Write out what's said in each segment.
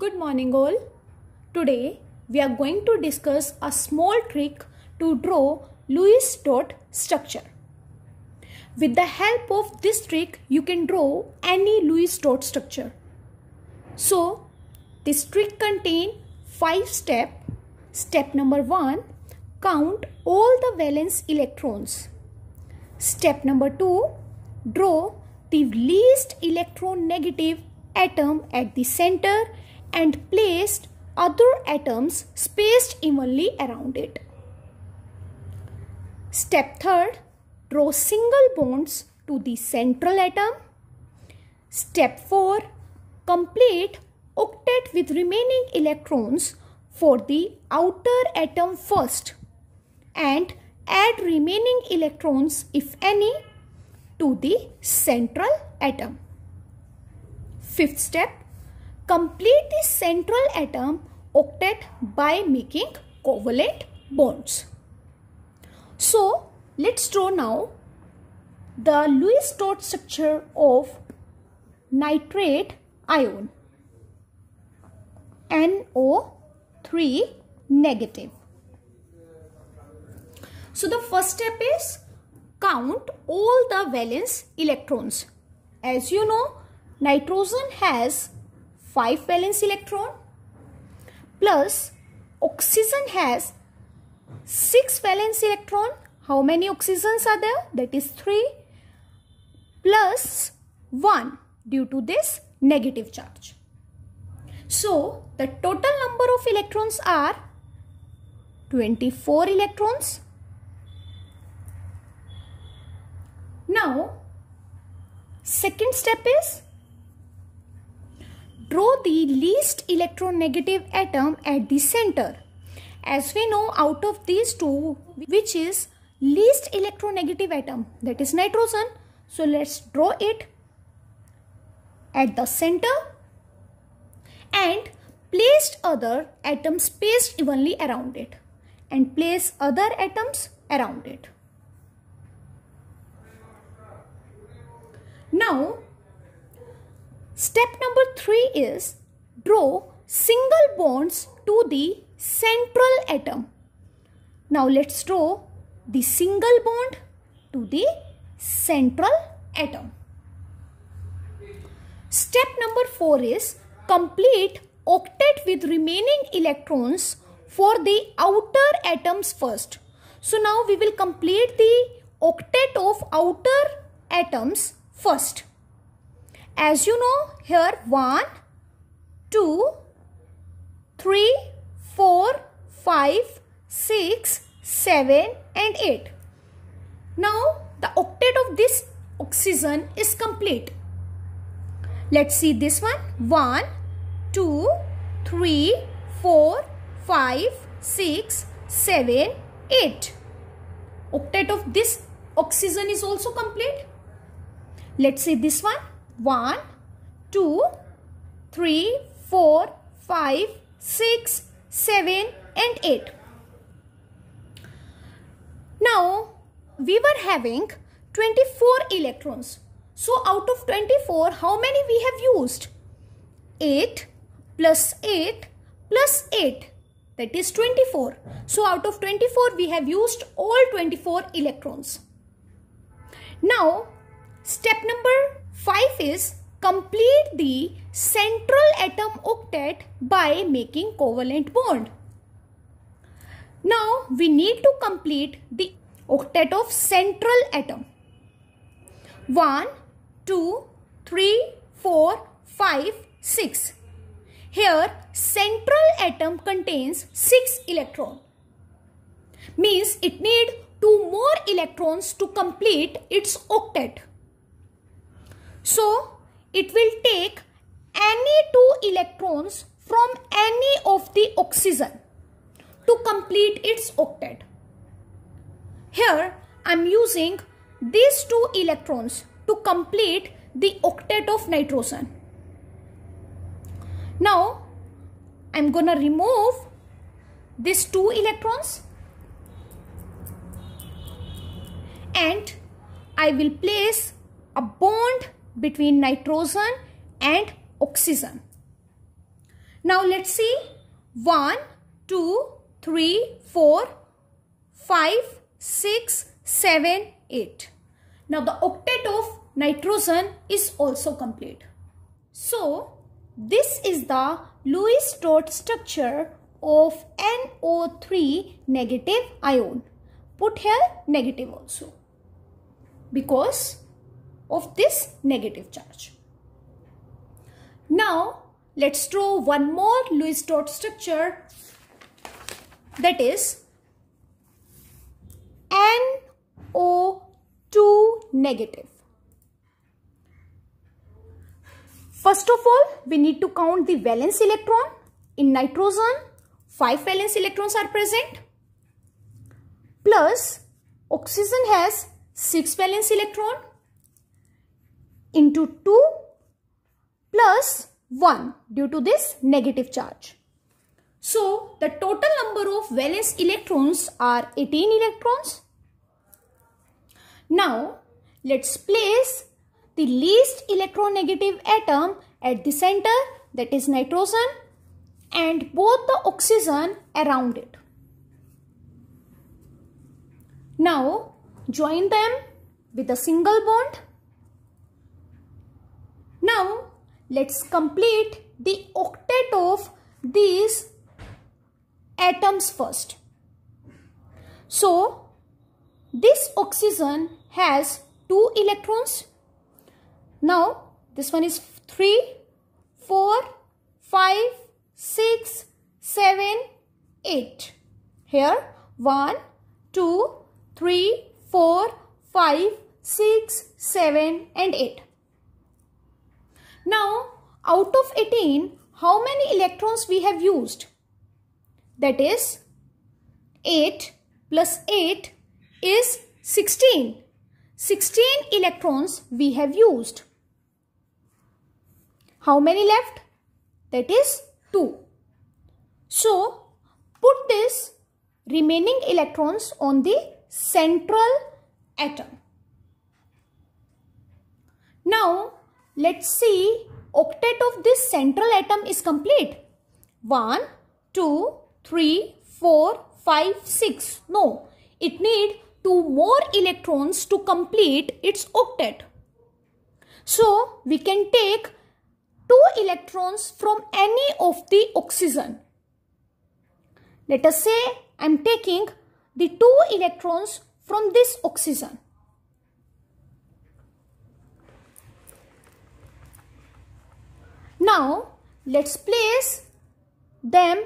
Good morning all. Today we are going to discuss a small trick to draw Lewis dot structure. With the help of this trick you can draw any Lewis dot structure. So this trick contains 5 step. Step number 1 count all the valence electrons. Step number 2 draw the least electron negative atom at the center and placed other atoms spaced evenly around it. Step 3. Draw single bonds to the central atom. Step 4. Complete octet with remaining electrons for the outer atom first and add remaining electrons if any to the central atom. Fifth step complete the central atom octet by making covalent bonds. So, let's draw now the Lewis dot structure of nitrate ion NO3 negative. So, the first step is count all the valence electrons. As you know, nitrogen has 5 valence electron plus oxygen has 6 valence electron. How many oxygens are there? That is 3 plus 1 due to this negative charge. So, the total number of electrons are 24 electrons. Now, second step is draw the least electronegative atom at the center. As we know out of these two which is least electronegative atom that is nitrogen. So let's draw it at the center and placed other atoms spaced evenly around it and place other atoms around it. Now Step number 3 is draw single bonds to the central atom. Now let's draw the single bond to the central atom. Step number 4 is complete octet with remaining electrons for the outer atoms first. So now we will complete the octet of outer atoms first. As you know, here 1, 2, 3, 4, 5, 6, 7 and 8. Now, the octet of this oxygen is complete. Let's see this one. 1, 2, 3, 4, 5, 6, 7, 8. Octet of this oxygen is also complete. Let's see this one. 1, 2, 3, 4, 5, 6, 7 and 8. Now, we were having 24 electrons. So, out of 24, how many we have used? 8 plus 8 plus 8 that is 24. So, out of 24, we have used all 24 electrons. Now, step number 5 is complete the central atom octet by making covalent bond. Now we need to complete the octet of central atom. 1, 2, 3, 4, 5, 6. Here central atom contains 6 electron. Means it need 2 more electrons to complete its octet. So, it will take any two electrons from any of the oxygen to complete its octet. Here, I am using these two electrons to complete the octet of nitrogen. Now, I am going to remove these two electrons and I will place a bond between nitrogen and oxygen. Now let's see 1, 2, 3, 4, 5, 6, 7, 8. Now the octet of nitrogen is also complete. So this is the Lewis dot structure of NO3 negative ion. Put here negative also because of this negative charge. Now, let's draw one more Lewis dot structure that is NO2 negative. First of all, we need to count the valence electron. In nitrogen, 5 valence electrons are present. Plus, oxygen has 6 valence electron into 2 plus 1 due to this negative charge. So, the total number of valence electrons are 18 electrons. Now, let's place the least electronegative atom at the center that is nitrogen and both the oxygen around it. Now, join them with a single bond. Let's complete the octet of these atoms first. So, this oxygen has 2 electrons. Now, this one is 3, 4, 5, 6, 7, 8. Here, 1, 2, 3, 4, 5, 6, 7 and 8. Now, out of 18, how many electrons we have used? That is 8 plus 8 is 16. 16 electrons we have used. How many left? That is 2. So, put this remaining electrons on the central atom. Now, Let's see octet of this central atom is complete. 1, 2, 3, 4, 5, 6. No, it need two more electrons to complete its octet. So, we can take two electrons from any of the oxygen. Let us say I am taking the two electrons from this oxygen. Now let's place them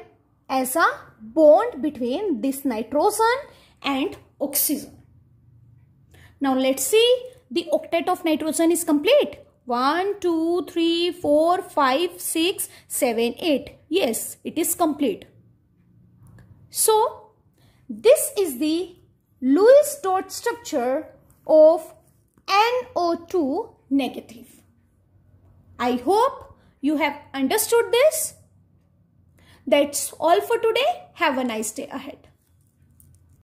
as a bond between this nitrogen and oxygen. Now let's see the octet of nitrogen is complete. 1, 2, 3, 4, 5, 6, 7, 8. Yes, it is complete. So, this is the Lewis dot structure of NO2 negative. I hope you have understood this? That's all for today. Have a nice day ahead.